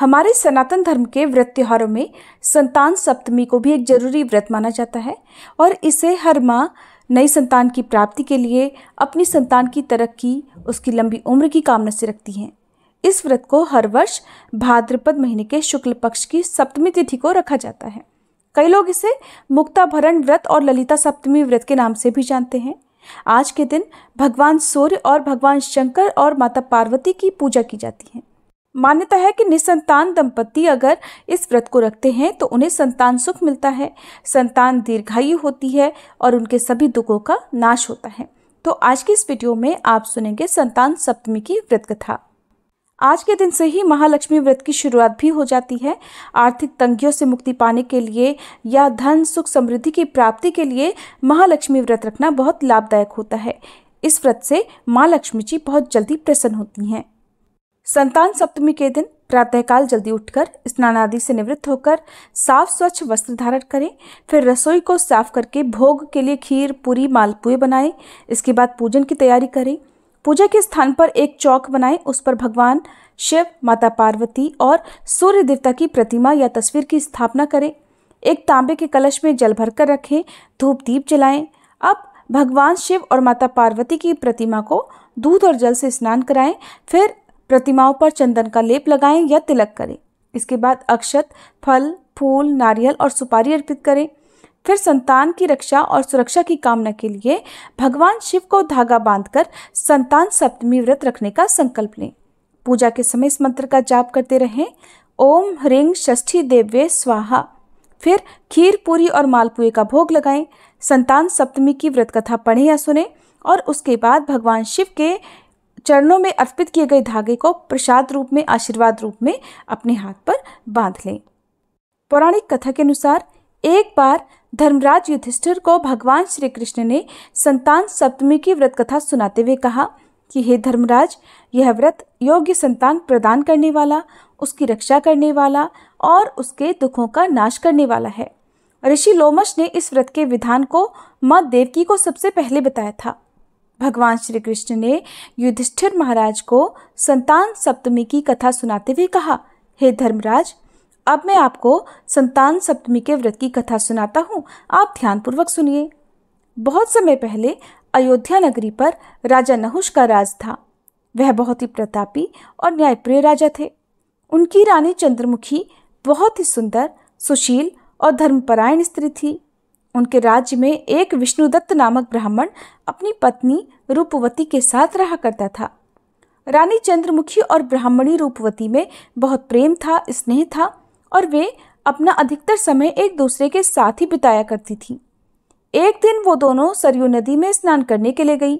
हमारे सनातन धर्म के व्रत त्योहारों में संतान सप्तमी को भी एक जरूरी व्रत माना जाता है और इसे हर माँ नई संतान की प्राप्ति के लिए अपनी संतान की तरक्की उसकी लंबी उम्र की कामना से रखती हैं इस व्रत को हर वर्ष भाद्रपद महीने के शुक्ल पक्ष की सप्तमी तिथि को रखा जाता है कई लोग इसे मुक्ताभरण व्रत और ललिता सप्तमी व्रत के नाम से भी जानते हैं आज के दिन भगवान सूर्य और भगवान शंकर और माता पार्वती की पूजा की जाती है मान्यता है कि निसंतान दंपति अगर इस व्रत को रखते हैं तो उन्हें संतान सुख मिलता है संतान दीर्घायु होती है और उनके सभी दुखों का नाश होता है तो आज की इस वीडियो में आप सुनेंगे संतान सप्तमी की व्रत कथा आज के दिन से ही महालक्ष्मी व्रत की शुरुआत भी हो जाती है आर्थिक तंगियों से मुक्ति पाने के लिए या धन सुख समृद्धि की प्राप्ति के लिए महालक्ष्मी व्रत रखना बहुत लाभदायक होता है इस व्रत से माँ लक्ष्मी जी बहुत जल्दी प्रसन्न होती हैं संतान सप्तमी के दिन प्रातःकाल जल्दी उठकर स्नान आदि से निवृत्त होकर साफ स्वच्छ वस्त्र धारण करें फिर रसोई को साफ करके भोग के लिए खीर पूरी मालपुए बनाएं इसके बाद पूजन की तैयारी करें पूजा के स्थान पर एक चौक बनाएं उस पर भगवान शिव माता पार्वती और सूर्य देवता की प्रतिमा या तस्वीर की स्थापना करें एक तांबे के कलश में जल भरकर रखें धूप दीप जलाएं अब भगवान शिव और माता पार्वती की प्रतिमा को दूध और जल से स्नान कराएं फिर प्रतिमाओं पर चंदन का लेप लगाएं या तिलक करें इसके बाद अक्षत फल फूल नारियल और सुपारी अर्पित करें फिर संतान की रक्षा और सुरक्षा की कामना के लिए भगवान शिव को धागा बांधकर संतान सप्तमी व्रत रखने का संकल्प लें पूजा के समय इस मंत्र का जाप करते रहें ओम ह्रीं षष्ठी देव्य स्वाहा फिर खीर पूरी और मालपुए का भोग लगाएं संतान सप्तमी की व्रत कथा पढ़ें या सुने और उसके बाद भगवान शिव के चरणों में अर्पित किए गए धागे को प्रसाद रूप में आशीर्वाद रूप में अपने हाथ पर बांध लें पौराणिक कथा के अनुसार एक बार धर्मराज युधिष्ठिर को भगवान श्री कृष्ण ने संतान सप्तमी की व्रत कथा सुनाते हुए कहा कि हे धर्मराज यह व्रत योग्य संतान प्रदान करने वाला उसकी रक्षा करने वाला और उसके दुखों का नाश करने वाला है ऋषि लोमश ने इस व्रत के विधान को माँ देवकी को सबसे पहले बताया था भगवान श्री कृष्ण ने युधिष्ठिर महाराज को संतान सप्तमी की कथा सुनाते हुए कहा हे धर्मराज अब मैं आपको संतान सप्तमी के व्रत की कथा सुनाता हूँ आप ध्यानपूर्वक सुनिए बहुत समय पहले अयोध्या नगरी पर राजा नहुष का राज था वह बहुत ही प्रतापी और न्यायप्रिय राजा थे उनकी रानी चंद्रमुखी बहुत ही सुंदर सुशील और धर्मपरायण स्त्री थी उनके राज्य में एक विष्णुदत्त नामक ब्राह्मण अपनी पत्नी रूपवती के साथ रहा करता था रानी चंद्रमुखी और ब्राह्मणी रूपवती में बहुत प्रेम था स्नेह था और वे अपना अधिकतर समय एक दूसरे के साथ ही बिताया करती थी एक दिन वो दोनों सरयू नदी में स्नान करने के लिए गई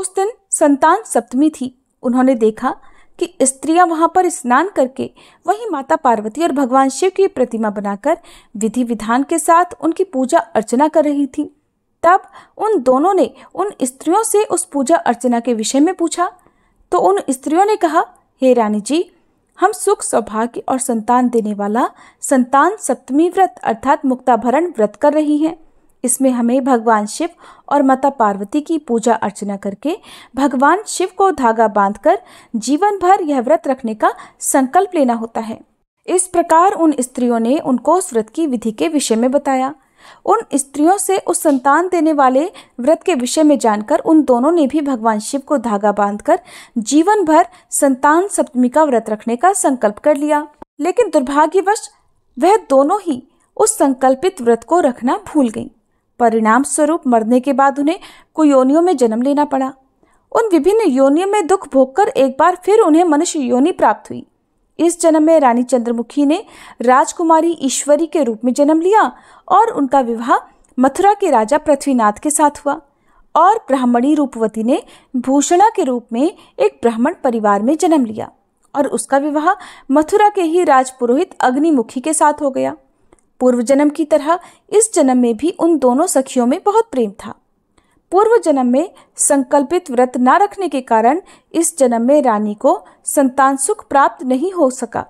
उस दिन संतान सप्तमी थी उन्होंने देखा कि स्त्रियां वहां पर स्नान करके वहीं माता पार्वती और भगवान शिव की प्रतिमा बनाकर विधि विधान के साथ उनकी पूजा अर्चना कर रही थी तब उन दोनों ने उन स्त्रियों से उस पूजा अर्चना के विषय में पूछा तो उन स्त्रियों ने कहा हे रानी जी हम सुख सौभाग्य और संतान देने वाला संतान सप्तमी व्रत अर्थात मुक्ताभरण व्रत कर रही हैं इसमें हमें भगवान शिव और माता पार्वती की पूजा अर्चना करके भगवान शिव को धागा बांधकर जीवन भर यह व्रत रखने का संकल्प लेना होता है इस प्रकार उन स्त्रियों ने उनको उस व्रत की विधि के विषय में बताया उन स्त्रियों से उस संतान देने वाले व्रत के विषय में जानकर उन दोनों ने भी भगवान शिव को धागा बांधकर जीवन भर संतान सप्तमी का व्रत रखने का संकल्प कर लिया लेकिन दुर्भाग्यवश वह दोनों ही उस संकल्पित व्रत को रखना भूल गई परिणाम स्वरूप मरने के बाद उन्हें कुयोनियों में जन्म लेना पड़ा उन विभिन्न योनियों में दुख भोगकर एक बार फिर उन्हें मनुष्य योनि प्राप्त हुई इस जन्म में रानी चंद्रमुखी ने राजकुमारी ईश्वरी के रूप में जन्म लिया और उनका विवाह मथुरा के राजा पृथ्वीनाथ के साथ हुआ और ब्राह्मणी रूपवती ने भूषणा के रूप में एक ब्राह्मण परिवार में जन्म लिया और उसका विवाह मथुरा के ही राजपुरोहित अग्निमुखी के साथ हो गया पूर्व जन्म की तरह इस जन्म में भी उन दोनों सखियों में बहुत प्रेम था पूर्व जन्म में संकल्पित व्रत न रखने के कारण इस जन्म में रानी को संतान सुख प्राप्त नहीं हो सका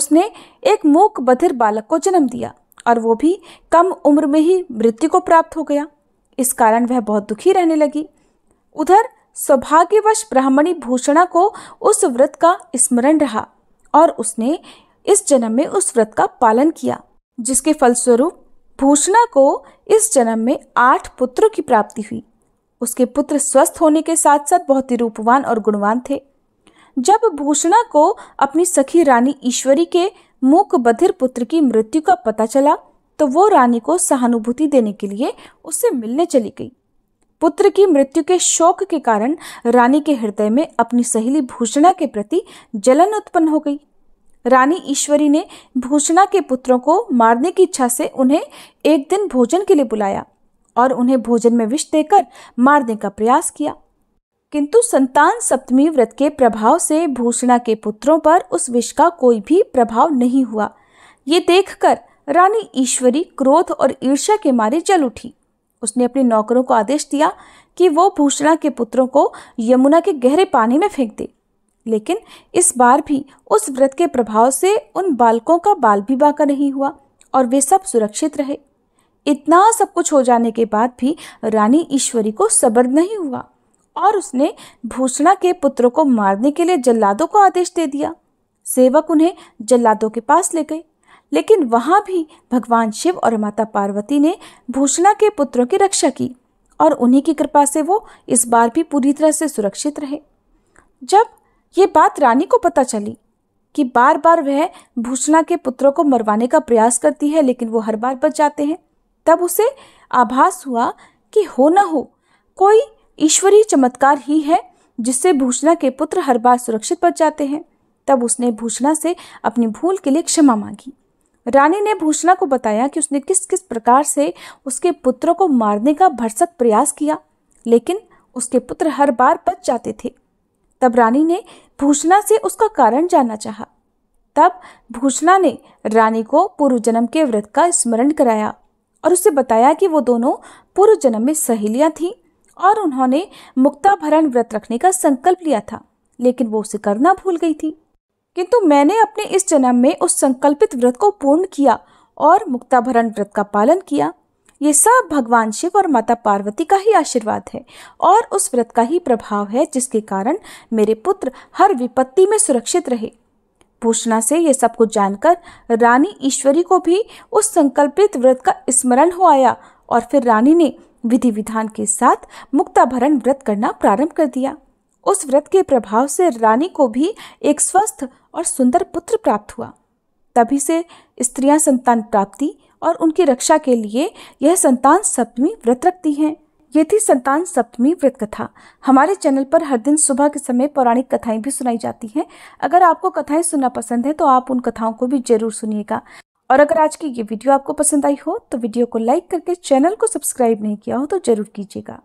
उसने एक मूक बधिर बालक को जन्म दिया और वो भी कम उम्र में ही मृत्यु को प्राप्त हो गया इस कारण वह बहुत दुखी रहने लगी उधर सौभाग्यवश ब्राह्मणी भूषणा को उस व्रत का स्मरण रहा और उसने इस जन्म में उस व्रत का पालन किया जिसके फलस्वरूप भूषणा को इस जन्म में आठ पुत्रों की प्राप्ति हुई उसके पुत्र स्वस्थ होने के साथ साथ बहुत ही रूपवान और गुणवान थे जब भूषणा को अपनी सखी रानी ईश्वरी के मूक बधिर पुत्र की मृत्यु का पता चला तो वो रानी को सहानुभूति देने के लिए उससे मिलने चली गई पुत्र की मृत्यु के शोक के कारण रानी के हृदय में अपनी सहेली भूषणा के प्रति जलन उत्पन्न हो गई रानी ईश्वरी ने भूषणा के पुत्रों को मारने की इच्छा से उन्हें एक दिन भोजन के लिए बुलाया और उन्हें भोजन में विष देकर मारने का प्रयास किया किंतु संतान सप्तमी व्रत के प्रभाव से भूषणा के पुत्रों पर उस विष का कोई भी प्रभाव नहीं हुआ ये देखकर रानी ईश्वरी क्रोध और ईर्ष्या के मारे जल उठी उसने अपने नौकरों को आदेश दिया कि वो भूषणा के पुत्रों को यमुना के गहरे पानी में फेंक दे लेकिन इस बार भी उस व्रत के प्रभाव से उन बालकों का बाल भी बाका नहीं हुआ और वे सब सुरक्षित रहे इतना सब कुछ हो जाने के बाद भी रानी ईश्वरी को सबर नहीं हुआ और उसने भूषणा के पुत्रों को मारने के लिए जल्लादों को आदेश दे दिया सेवक उन्हें जल्लादों के पास ले गए लेकिन वहाँ भी भगवान शिव और माता पार्वती ने भूषणा के पुत्रों की रक्षा की और उन्हीं की कृपा से वो इस बार भी पूरी तरह से सुरक्षित रहे जब ये बात रानी को पता चली कि बार बार वह भूषणा के पुत्रों को मरवाने का प्रयास करती है लेकिन वो हर बार बच जाते हैं तब उसे आभास हुआ कि हो न हो कोई ईश्वरीय चमत्कार ही है जिससे भूषणा के पुत्र हर बार सुरक्षित बच जाते हैं तब उसने भूषणा से अपनी भूल के लिए क्षमा मांगी रानी ने भूषणा को बताया कि उसने किस किस प्रकार से उसके पुत्रों को मारने का भरसक प्रयास किया लेकिन उसके पुत्र हर बार बच जाते थे तब रानी ने भूषणा से उसका कारण जानना चाहा। तब भूषणा ने रानी को पूर्व जन्म के व्रत का स्मरण कराया और उसे बताया कि वो दोनों पूर्व जन्म में सहेलियां थीं और उन्होंने मुक्ताभरण व्रत रखने का संकल्प लिया था लेकिन वो उसे करना भूल गई थी किंतु मैंने अपने इस जन्म में उस संकल्पित व्रत को पूर्ण किया और मुक्ताभरण व्रत का पालन किया ये सब भगवान शिव और माता पार्वती का ही आशीर्वाद है और उस व्रत का ही प्रभाव है जिसके कारण मेरे पुत्र हर विपत्ति में सुरक्षित रहे पूछना से ये सब कुछ जानकर रानी ईश्वरी को भी उस संकल्पित व्रत का स्मरण हो आया और फिर रानी ने विधि विधान के साथ मुक्ताभरण व्रत करना प्रारंभ कर दिया उस व्रत के प्रभाव से रानी को भी एक स्वस्थ और सुंदर पुत्र प्राप्त हुआ तभी से स्त्रियां संतान प्राप्ति और उनकी रक्षा के लिए यह संतान सप्तमी व्रत रखती हैं ये थी संतान सप्तमी व्रत कथा हमारे चैनल पर हर दिन सुबह के समय पौराणिक कथाएं भी सुनाई जाती हैं अगर आपको कथाएं सुनना पसंद है तो आप उन कथाओं को भी जरूर सुनिएगा और अगर आज की ये वीडियो आपको पसंद आई हो तो वीडियो को लाइक करके चैनल को सब्सक्राइब नहीं किया हो तो जरूर कीजिएगा